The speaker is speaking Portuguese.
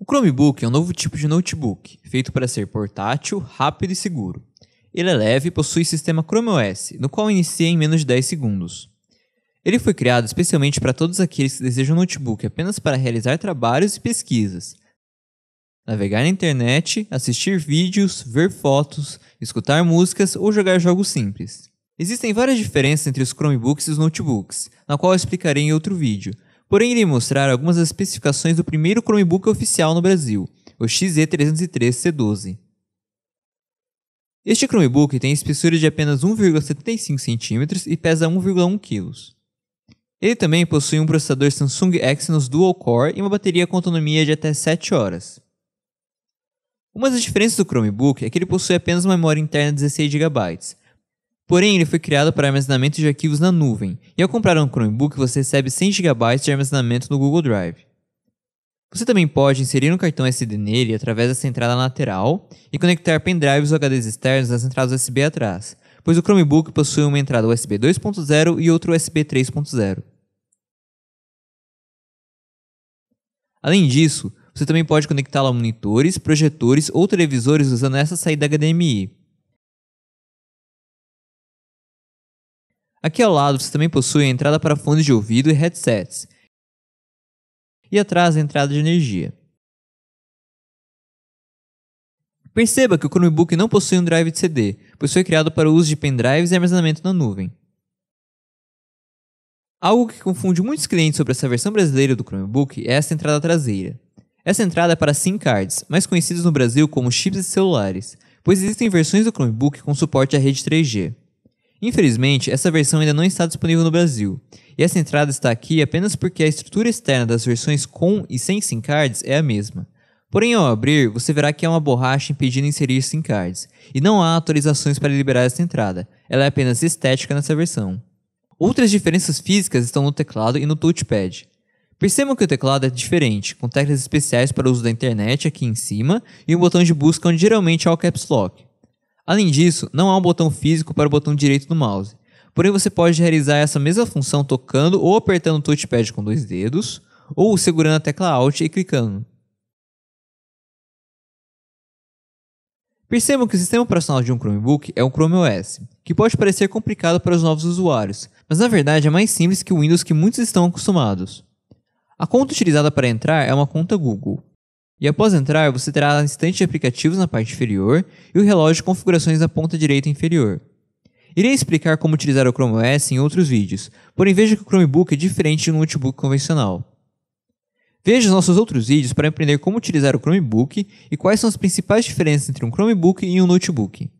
O Chromebook é um novo tipo de notebook, feito para ser portátil, rápido e seguro. Ele é leve e possui sistema Chrome OS, no qual inicia em menos de 10 segundos. Ele foi criado especialmente para todos aqueles que desejam um notebook apenas para realizar trabalhos e pesquisas, navegar na internet, assistir vídeos, ver fotos, escutar músicas ou jogar jogos simples. Existem várias diferenças entre os Chromebooks e os notebooks, na qual eu explicarei em outro vídeo, Porém, irei mostrar algumas especificações do primeiro Chromebook oficial no Brasil, o XZ303C12. Este Chromebook tem espessura de apenas 1,75 cm e pesa 1,1 kg. Ele também possui um processador Samsung Exynos Dual Core e uma bateria com autonomia de até 7 horas. Uma das diferenças do Chromebook é que ele possui apenas uma memória interna de 16 GB, Porém, ele foi criado para armazenamento de arquivos na nuvem, e ao comprar um Chromebook você recebe 100 GB de armazenamento no Google Drive. Você também pode inserir um cartão SD nele através dessa entrada lateral e conectar pendrives ou HDs externos às entradas USB atrás, pois o Chromebook possui uma entrada USB 2.0 e outra USB 3.0. Além disso, você também pode conectá-lo a monitores, projetores ou televisores usando essa saída HDMI, Aqui ao lado você também possui a entrada para fones de ouvido e headsets. E atrás a entrada de energia. Perceba que o Chromebook não possui um drive de CD, pois foi criado para o uso de pendrives e armazenamento na nuvem. Algo que confunde muitos clientes sobre essa versão brasileira do Chromebook é essa entrada traseira. Essa entrada é para SIM cards, mais conhecidos no Brasil como chips de celulares, pois existem versões do Chromebook com suporte à rede 3G. Infelizmente, essa versão ainda não está disponível no Brasil, e essa entrada está aqui apenas porque a estrutura externa das versões com e sem SIM cards é a mesma. Porém, ao abrir, você verá que há uma borracha impedindo inserir SIM cards, e não há atualizações para liberar essa entrada, ela é apenas estética nessa versão. Outras diferenças físicas estão no teclado e no touchpad. Percebam que o teclado é diferente, com teclas especiais para uso da internet aqui em cima e um botão de busca onde geralmente há o caps lock. Além disso, não há um botão físico para o botão direito do mouse. Porém, você pode realizar essa mesma função tocando ou apertando o touchpad com dois dedos, ou segurando a tecla Alt e clicando. Percebam que o sistema operacional de um Chromebook é o Chrome OS, que pode parecer complicado para os novos usuários, mas na verdade é mais simples que o Windows que muitos estão acostumados. A conta utilizada para entrar é uma conta Google, e após entrar, você terá a estante de aplicativos na parte inferior e o relógio de configurações na ponta direita inferior. Irei explicar como utilizar o Chrome OS em outros vídeos, porém veja que o Chromebook é diferente de um notebook convencional. Veja os nossos outros vídeos para aprender como utilizar o Chromebook e quais são as principais diferenças entre um Chromebook e um notebook.